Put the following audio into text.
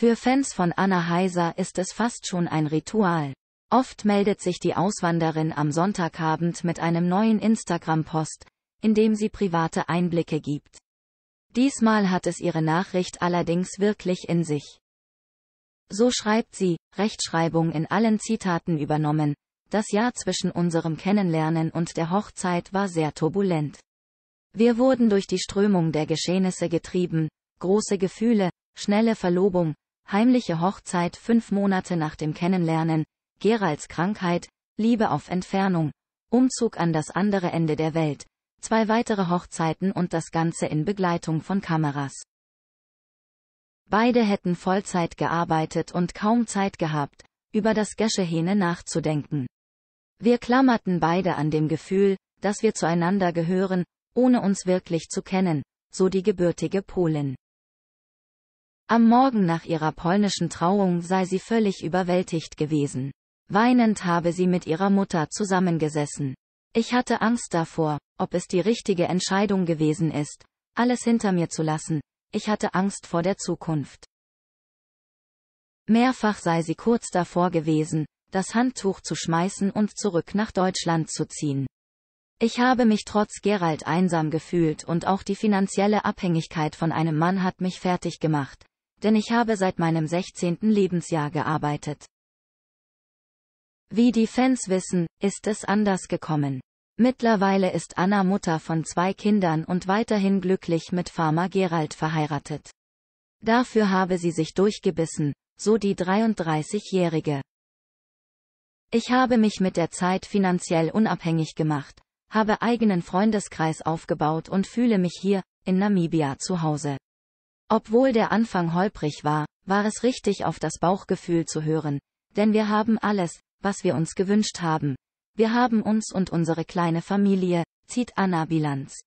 Für Fans von Anna Heiser ist es fast schon ein Ritual. Oft meldet sich die Auswanderin am Sonntagabend mit einem neuen Instagram-Post, in dem sie private Einblicke gibt. Diesmal hat es ihre Nachricht allerdings wirklich in sich. So schreibt sie, Rechtschreibung in allen Zitaten übernommen, das Jahr zwischen unserem Kennenlernen und der Hochzeit war sehr turbulent. Wir wurden durch die Strömung der Geschehnisse getrieben, große Gefühle, schnelle Verlobung, heimliche Hochzeit fünf Monate nach dem Kennenlernen, Geralds Krankheit, Liebe auf Entfernung, Umzug an das andere Ende der Welt, zwei weitere Hochzeiten und das Ganze in Begleitung von Kameras. Beide hätten Vollzeit gearbeitet und kaum Zeit gehabt, über das Geschehene nachzudenken. Wir klammerten beide an dem Gefühl, dass wir zueinander gehören, ohne uns wirklich zu kennen, so die gebürtige Polin. Am Morgen nach ihrer polnischen Trauung sei sie völlig überwältigt gewesen. Weinend habe sie mit ihrer Mutter zusammengesessen. Ich hatte Angst davor, ob es die richtige Entscheidung gewesen ist, alles hinter mir zu lassen, ich hatte Angst vor der Zukunft. Mehrfach sei sie kurz davor gewesen, das Handtuch zu schmeißen und zurück nach Deutschland zu ziehen. Ich habe mich trotz Gerald einsam gefühlt und auch die finanzielle Abhängigkeit von einem Mann hat mich fertig gemacht denn ich habe seit meinem 16. Lebensjahr gearbeitet. Wie die Fans wissen, ist es anders gekommen. Mittlerweile ist Anna Mutter von zwei Kindern und weiterhin glücklich mit Farmer Gerald verheiratet. Dafür habe sie sich durchgebissen, so die 33-Jährige. Ich habe mich mit der Zeit finanziell unabhängig gemacht, habe eigenen Freundeskreis aufgebaut und fühle mich hier, in Namibia zu Hause. Obwohl der Anfang holprig war, war es richtig auf das Bauchgefühl zu hören, denn wir haben alles, was wir uns gewünscht haben. Wir haben uns und unsere kleine Familie, zieht Anna Bilanz.